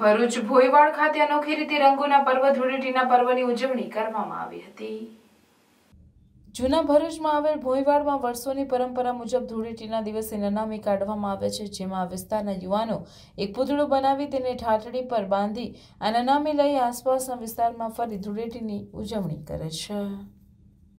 ભરૂચ ભોયવાડ ખાતે અનોખી રીતે રંગોના પર્વ ધૂળેટીના પર્વની ઉજવણી કરવામાં આવી હતી જૂના ભરૂચમાં આવેલ ભોઈવાડમાં વર્ષોની પરંપરા મુજબ ધૂળેટીના દિવસે નનામી કાઢવામાં આવે છે જેમાં વિસ્તારના યુવાનો એક પૂતળું બનાવી તેને ઠાટડી પર બાંધી આ લઈ આસપાસના વિસ્તારમાં ફરી ધૂળેટીની ઉજવણી કરે છે